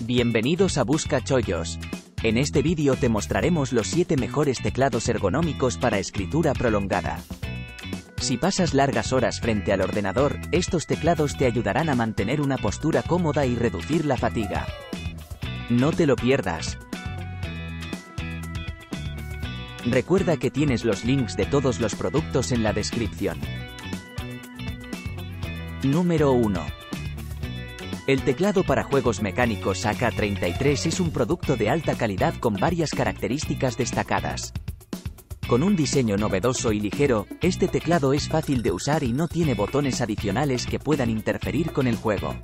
Bienvenidos a Busca Chollos. En este vídeo te mostraremos los 7 mejores teclados ergonómicos para escritura prolongada. Si pasas largas horas frente al ordenador, estos teclados te ayudarán a mantener una postura cómoda y reducir la fatiga. No te lo pierdas. Recuerda que tienes los links de todos los productos en la descripción. Número 1. El teclado para juegos mecánicos AK33 es un producto de alta calidad con varias características destacadas. Con un diseño novedoso y ligero, este teclado es fácil de usar y no tiene botones adicionales que puedan interferir con el juego.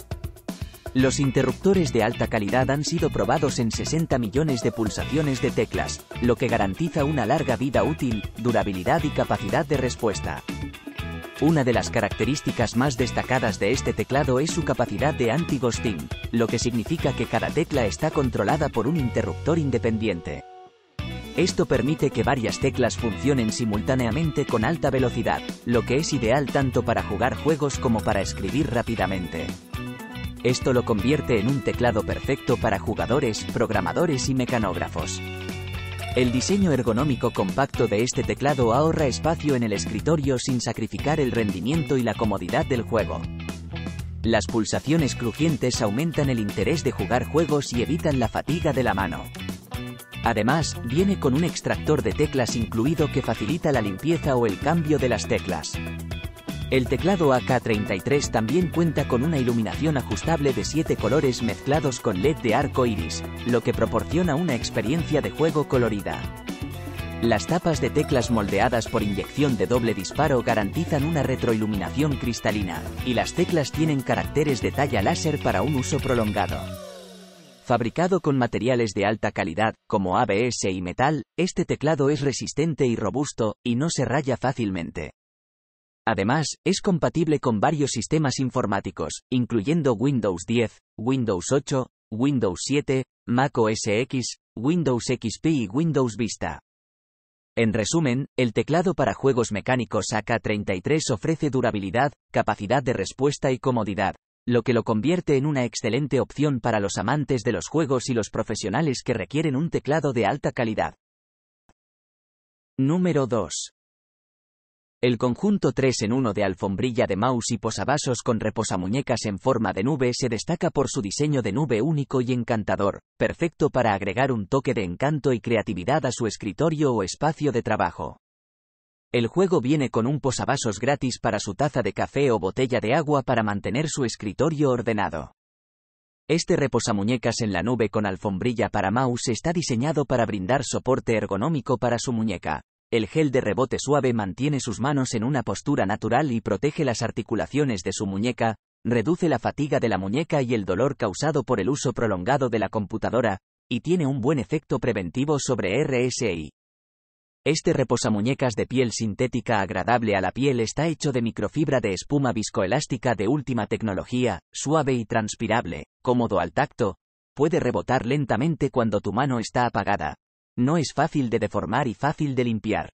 Los interruptores de alta calidad han sido probados en 60 millones de pulsaciones de teclas, lo que garantiza una larga vida útil, durabilidad y capacidad de respuesta. Una de las características más destacadas de este teclado es su capacidad de anti-ghosting, lo que significa que cada tecla está controlada por un interruptor independiente. Esto permite que varias teclas funcionen simultáneamente con alta velocidad, lo que es ideal tanto para jugar juegos como para escribir rápidamente. Esto lo convierte en un teclado perfecto para jugadores, programadores y mecanógrafos. El diseño ergonómico compacto de este teclado ahorra espacio en el escritorio sin sacrificar el rendimiento y la comodidad del juego. Las pulsaciones crujientes aumentan el interés de jugar juegos y evitan la fatiga de la mano. Además, viene con un extractor de teclas incluido que facilita la limpieza o el cambio de las teclas. El teclado AK33 también cuenta con una iluminación ajustable de 7 colores mezclados con LED de arco iris, lo que proporciona una experiencia de juego colorida. Las tapas de teclas moldeadas por inyección de doble disparo garantizan una retroiluminación cristalina, y las teclas tienen caracteres de talla láser para un uso prolongado. Fabricado con materiales de alta calidad, como ABS y metal, este teclado es resistente y robusto, y no se raya fácilmente. Además, es compatible con varios sistemas informáticos, incluyendo Windows 10, Windows 8, Windows 7, Mac OS X, Windows XP y Windows Vista. En resumen, el teclado para juegos mecánicos AK33 ofrece durabilidad, capacidad de respuesta y comodidad, lo que lo convierte en una excelente opción para los amantes de los juegos y los profesionales que requieren un teclado de alta calidad. Número 2. El conjunto 3 en 1 de alfombrilla de mouse y posavasos con reposamuñecas en forma de nube se destaca por su diseño de nube único y encantador, perfecto para agregar un toque de encanto y creatividad a su escritorio o espacio de trabajo. El juego viene con un posavasos gratis para su taza de café o botella de agua para mantener su escritorio ordenado. Este reposamuñecas en la nube con alfombrilla para mouse está diseñado para brindar soporte ergonómico para su muñeca, el gel de rebote suave mantiene sus manos en una postura natural y protege las articulaciones de su muñeca, reduce la fatiga de la muñeca y el dolor causado por el uso prolongado de la computadora, y tiene un buen efecto preventivo sobre RSI. Este reposamuñecas de piel sintética agradable a la piel está hecho de microfibra de espuma viscoelástica de última tecnología, suave y transpirable, cómodo al tacto, puede rebotar lentamente cuando tu mano está apagada, no es fácil de deformar y fácil de limpiar.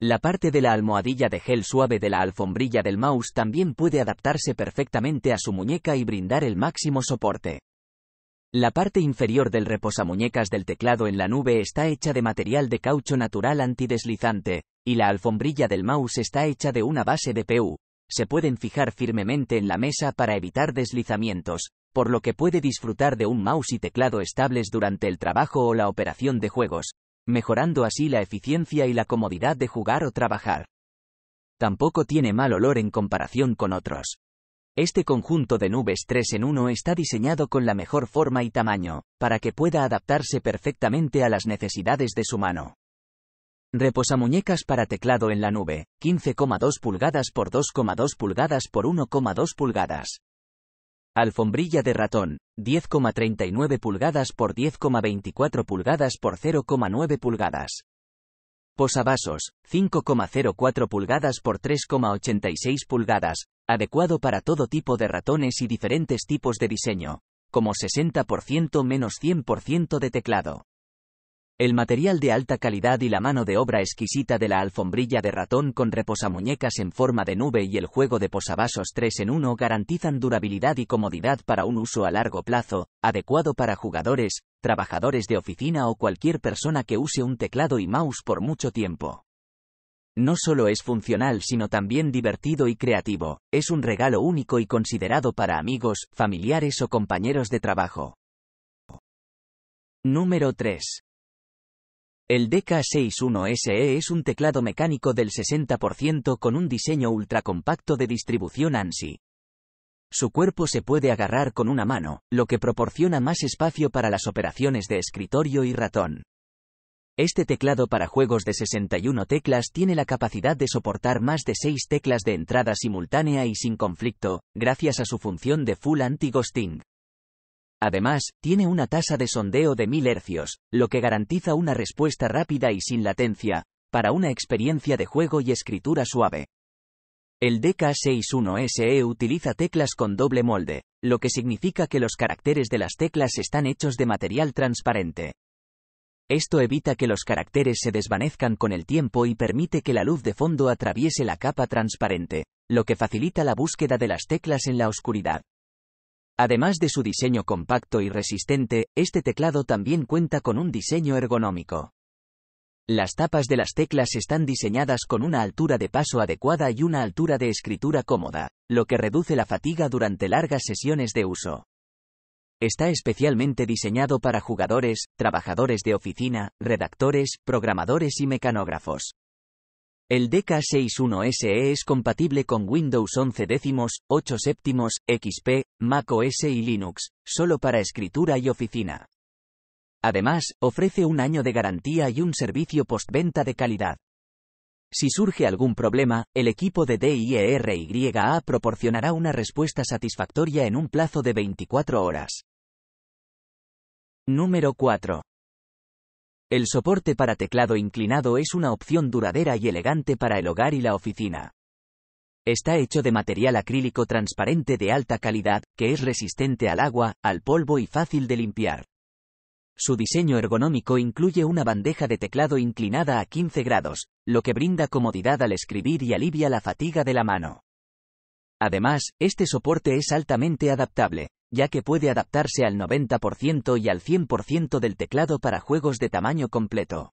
La parte de la almohadilla de gel suave de la alfombrilla del mouse también puede adaptarse perfectamente a su muñeca y brindar el máximo soporte. La parte inferior del reposamuñecas del teclado en la nube está hecha de material de caucho natural antideslizante, y la alfombrilla del mouse está hecha de una base de PU. Se pueden fijar firmemente en la mesa para evitar deslizamientos, por lo que puede disfrutar de un mouse y teclado estables durante el trabajo o la operación de juegos, mejorando así la eficiencia y la comodidad de jugar o trabajar. Tampoco tiene mal olor en comparación con otros. Este conjunto de nubes 3 en 1 está diseñado con la mejor forma y tamaño, para que pueda adaptarse perfectamente a las necesidades de su mano. Reposamuñecas para teclado en la nube, 15,2 pulgadas por 2,2 pulgadas por 1,2 pulgadas. Alfombrilla de ratón, 10,39 pulgadas por 10,24 pulgadas por 0,9 pulgadas. Posavasos, 5,04 pulgadas por 3,86 pulgadas, adecuado para todo tipo de ratones y diferentes tipos de diseño, como 60% menos 100% de teclado el material de alta calidad y la mano de obra exquisita de la alfombrilla de ratón con reposamuñecas en forma de nube y el juego de posavasos 3 en 1 garantizan durabilidad y comodidad para un uso a largo plazo, adecuado para jugadores, trabajadores de oficina o cualquier persona que use un teclado y mouse por mucho tiempo. No solo es funcional sino también divertido y creativo, es un regalo único y considerado para amigos, familiares o compañeros de trabajo. Número 3. El DK61SE e es un teclado mecánico del 60% con un diseño ultracompacto de distribución ANSI. Su cuerpo se puede agarrar con una mano, lo que proporciona más espacio para las operaciones de escritorio y ratón. Este teclado para juegos de 61 teclas tiene la capacidad de soportar más de 6 teclas de entrada simultánea y sin conflicto, gracias a su función de Full Anti-Ghosting. Además, tiene una tasa de sondeo de 1000 Hz, lo que garantiza una respuesta rápida y sin latencia, para una experiencia de juego y escritura suave. El DK61SE e utiliza teclas con doble molde, lo que significa que los caracteres de las teclas están hechos de material transparente. Esto evita que los caracteres se desvanezcan con el tiempo y permite que la luz de fondo atraviese la capa transparente, lo que facilita la búsqueda de las teclas en la oscuridad. Además de su diseño compacto y resistente, este teclado también cuenta con un diseño ergonómico. Las tapas de las teclas están diseñadas con una altura de paso adecuada y una altura de escritura cómoda, lo que reduce la fatiga durante largas sesiones de uso. Está especialmente diseñado para jugadores, trabajadores de oficina, redactores, programadores y mecanógrafos. El DK61SE e es compatible con Windows 11 décimos, 8 séptimos, XP, Mac OS y Linux, solo para escritura y oficina. Además, ofrece un año de garantía y un servicio postventa de calidad. Si surge algún problema, el equipo de DIERYA proporcionará una respuesta satisfactoria en un plazo de 24 horas. Número 4. El soporte para teclado inclinado es una opción duradera y elegante para el hogar y la oficina. Está hecho de material acrílico transparente de alta calidad, que es resistente al agua, al polvo y fácil de limpiar. Su diseño ergonómico incluye una bandeja de teclado inclinada a 15 grados, lo que brinda comodidad al escribir y alivia la fatiga de la mano. Además, este soporte es altamente adaptable, ya que puede adaptarse al 90% y al 100% del teclado para juegos de tamaño completo.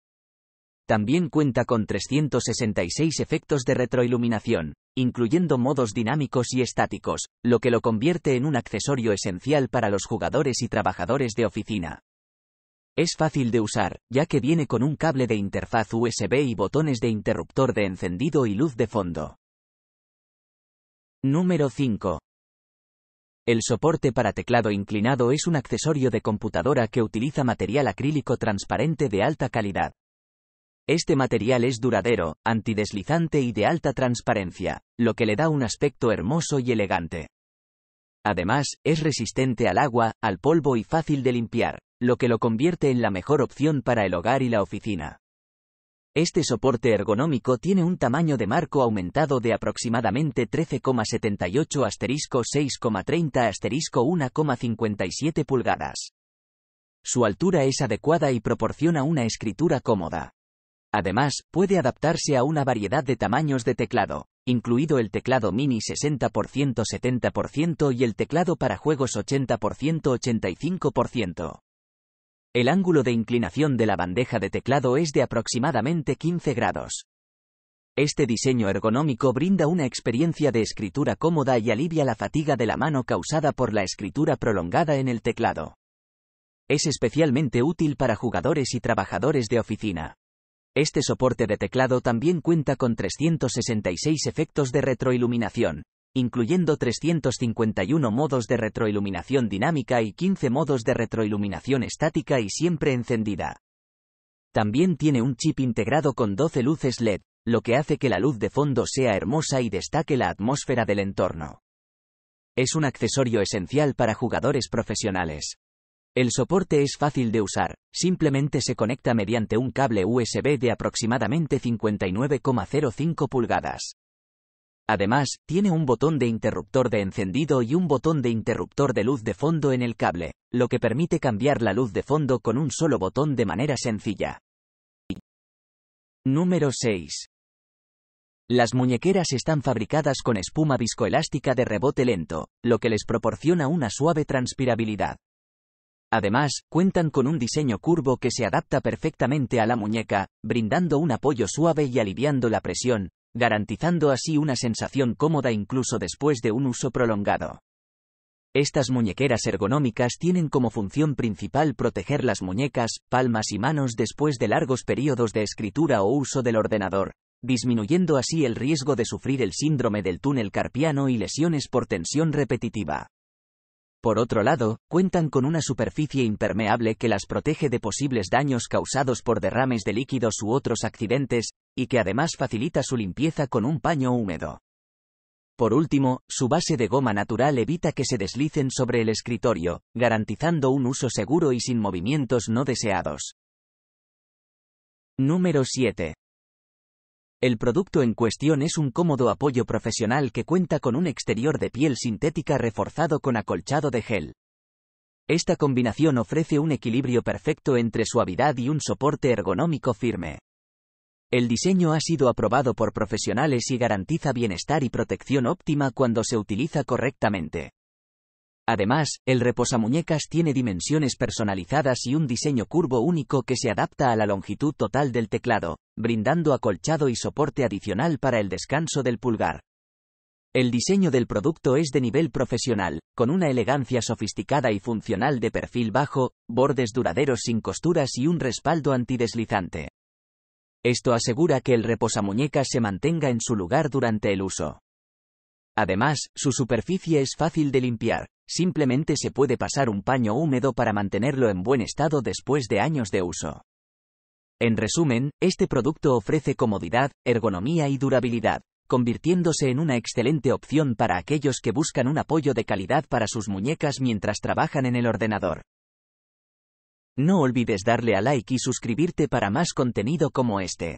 También cuenta con 366 efectos de retroiluminación, incluyendo modos dinámicos y estáticos, lo que lo convierte en un accesorio esencial para los jugadores y trabajadores de oficina. Es fácil de usar, ya que viene con un cable de interfaz USB y botones de interruptor de encendido y luz de fondo. Número 5. El soporte para teclado inclinado es un accesorio de computadora que utiliza material acrílico transparente de alta calidad. Este material es duradero, antideslizante y de alta transparencia, lo que le da un aspecto hermoso y elegante. Además, es resistente al agua, al polvo y fácil de limpiar, lo que lo convierte en la mejor opción para el hogar y la oficina. Este soporte ergonómico tiene un tamaño de marco aumentado de aproximadamente 13,78 asterisco 6,30 asterisco 1,57 pulgadas. Su altura es adecuada y proporciona una escritura cómoda. Además, puede adaptarse a una variedad de tamaños de teclado, incluido el teclado mini 60%-70% y el teclado para juegos 80%-85%. El ángulo de inclinación de la bandeja de teclado es de aproximadamente 15 grados. Este diseño ergonómico brinda una experiencia de escritura cómoda y alivia la fatiga de la mano causada por la escritura prolongada en el teclado. Es especialmente útil para jugadores y trabajadores de oficina. Este soporte de teclado también cuenta con 366 efectos de retroiluminación, incluyendo 351 modos de retroiluminación dinámica y 15 modos de retroiluminación estática y siempre encendida. También tiene un chip integrado con 12 luces LED, lo que hace que la luz de fondo sea hermosa y destaque la atmósfera del entorno. Es un accesorio esencial para jugadores profesionales. El soporte es fácil de usar, simplemente se conecta mediante un cable USB de aproximadamente 59,05 pulgadas. Además, tiene un botón de interruptor de encendido y un botón de interruptor de luz de fondo en el cable, lo que permite cambiar la luz de fondo con un solo botón de manera sencilla. Número 6. Las muñequeras están fabricadas con espuma viscoelástica de rebote lento, lo que les proporciona una suave transpirabilidad. Además, cuentan con un diseño curvo que se adapta perfectamente a la muñeca, brindando un apoyo suave y aliviando la presión, garantizando así una sensación cómoda incluso después de un uso prolongado. Estas muñequeras ergonómicas tienen como función principal proteger las muñecas, palmas y manos después de largos periodos de escritura o uso del ordenador, disminuyendo así el riesgo de sufrir el síndrome del túnel carpiano y lesiones por tensión repetitiva. Por otro lado, cuentan con una superficie impermeable que las protege de posibles daños causados por derrames de líquidos u otros accidentes, y que además facilita su limpieza con un paño húmedo. Por último, su base de goma natural evita que se deslicen sobre el escritorio, garantizando un uso seguro y sin movimientos no deseados. Número 7. El producto en cuestión es un cómodo apoyo profesional que cuenta con un exterior de piel sintética reforzado con acolchado de gel. Esta combinación ofrece un equilibrio perfecto entre suavidad y un soporte ergonómico firme. El diseño ha sido aprobado por profesionales y garantiza bienestar y protección óptima cuando se utiliza correctamente. Además, el reposamuñecas tiene dimensiones personalizadas y un diseño curvo único que se adapta a la longitud total del teclado, brindando acolchado y soporte adicional para el descanso del pulgar. El diseño del producto es de nivel profesional, con una elegancia sofisticada y funcional de perfil bajo, bordes duraderos sin costuras y un respaldo antideslizante. Esto asegura que el reposamuñecas se mantenga en su lugar durante el uso. Además, su superficie es fácil de limpiar, simplemente se puede pasar un paño húmedo para mantenerlo en buen estado después de años de uso. En resumen, este producto ofrece comodidad, ergonomía y durabilidad, convirtiéndose en una excelente opción para aquellos que buscan un apoyo de calidad para sus muñecas mientras trabajan en el ordenador. No olvides darle a like y suscribirte para más contenido como este.